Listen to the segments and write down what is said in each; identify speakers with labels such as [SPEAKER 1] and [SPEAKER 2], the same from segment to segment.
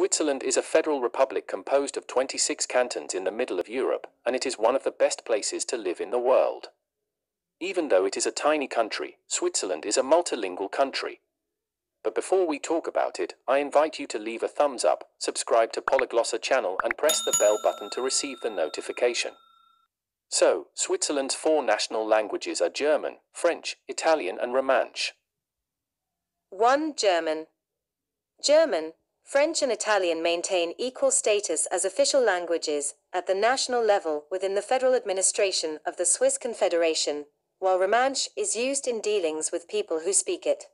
[SPEAKER 1] Switzerland is a federal republic composed of 26 cantons in the middle of Europe, and it is one of the best places to live in the world. Even though it is a tiny country, Switzerland is a multilingual country. But before we talk about it, I invite you to leave a thumbs up, subscribe to Polyglossa channel and press the bell button to receive the notification. So, Switzerland's four national languages are German, French, Italian and Romansh.
[SPEAKER 2] 1. German German French and Italian maintain equal status as official languages at the national level within the federal administration of the Swiss Confederation, while Romansh is used in dealings with people who speak it.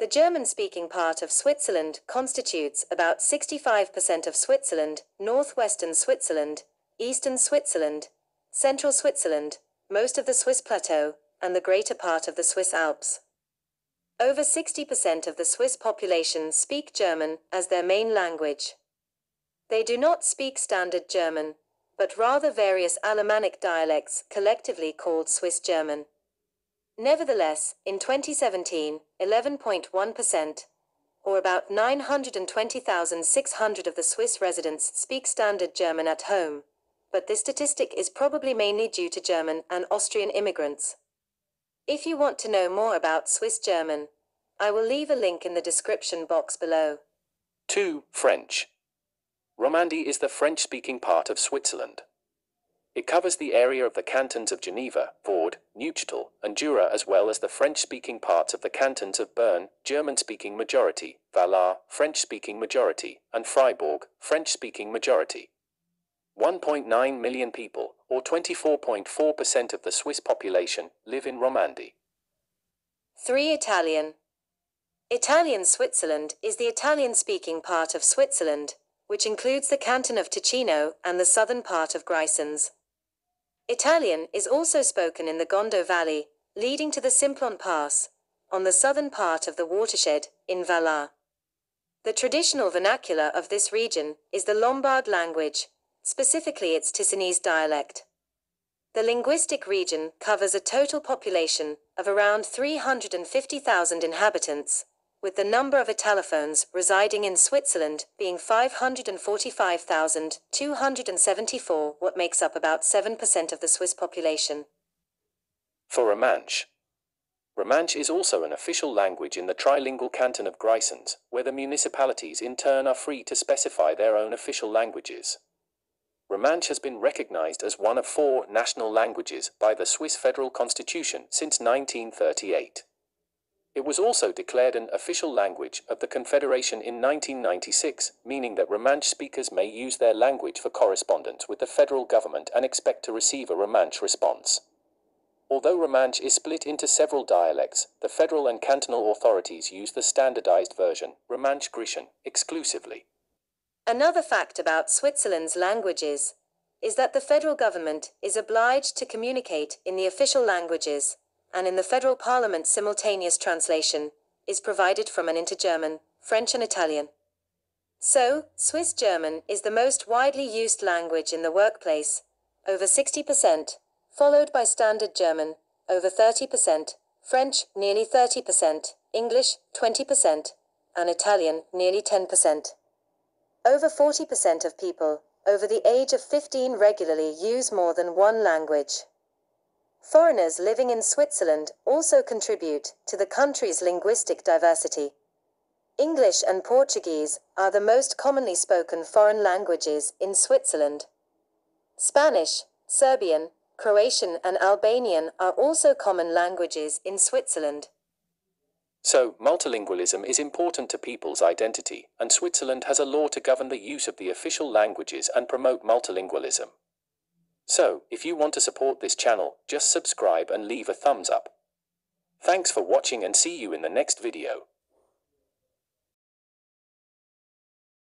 [SPEAKER 2] The German speaking part of Switzerland constitutes about 65% of Switzerland, northwestern Switzerland, eastern Switzerland, central Switzerland, most of the Swiss plateau, and the greater part of the Swiss Alps. Over 60% of the Swiss population speak German as their main language. They do not speak Standard German, but rather various Alemannic dialects collectively called Swiss German. Nevertheless, in 2017, 11.1%, or about 920,600 of the Swiss residents speak Standard German at home, but this statistic is probably mainly due to German and Austrian immigrants. If you want to know more about Swiss German, I will leave a link in the description box below.
[SPEAKER 1] 2. French. Romandie is the French-speaking part of Switzerland. It covers the area of the cantons of Geneva, Vaud, Neuchâtel, and Jura, as well as the French-speaking parts of the cantons of Bern, German-speaking majority, Valar, French-speaking majority, and Freiburg, French-speaking majority. 1.9 million people or 24.4% of the Swiss population, live in
[SPEAKER 2] Romandie. 3. Italian. Italian Switzerland is the Italian-speaking part of Switzerland, which includes the canton of Ticino and the southern part of Grisons. Italian is also spoken in the Gondo Valley, leading to the Simplon Pass, on the southern part of the watershed, in Valar. The traditional vernacular of this region is the Lombard language, specifically its Ticinese dialect. The linguistic region covers a total population of around 350,000 inhabitants, with the number of Italophones residing in Switzerland being 545,274, what makes up about 7% of the Swiss population.
[SPEAKER 1] For Romanche, Romanche is also an official language in the trilingual canton of Grisons, where the municipalities in turn are free to specify their own official languages. Romance has been recognized as one of four national languages by the Swiss Federal Constitution since 1938. It was also declared an official language of the Confederation in 1996, meaning that Romance speakers may use their language for correspondence with the federal government and expect to receive a Romance response. Although Romance is split into several dialects, the federal and cantonal authorities use the standardized version, Romance
[SPEAKER 2] Grecian, exclusively. Another fact about Switzerland's languages is that the federal government is obliged to communicate in the official languages, and in the federal parliament simultaneous translation is provided from and into German, French and Italian. So, Swiss German is the most widely used language in the workplace, over 60%, followed by Standard German, over 30%, French, nearly 30%, English, 20%, and Italian, nearly 10%. Over 40% of people over the age of 15 regularly use more than one language. Foreigners living in Switzerland also contribute to the country's linguistic diversity. English and Portuguese are the most commonly spoken foreign languages in Switzerland. Spanish, Serbian, Croatian, and Albanian are also common languages in Switzerland.
[SPEAKER 1] So, multilingualism is important to people's identity, and Switzerland has a law to govern the use of the official languages and promote multilingualism. So, if you want to support this channel, just subscribe and leave a thumbs up.
[SPEAKER 2] Thanks for watching and see you in the next video.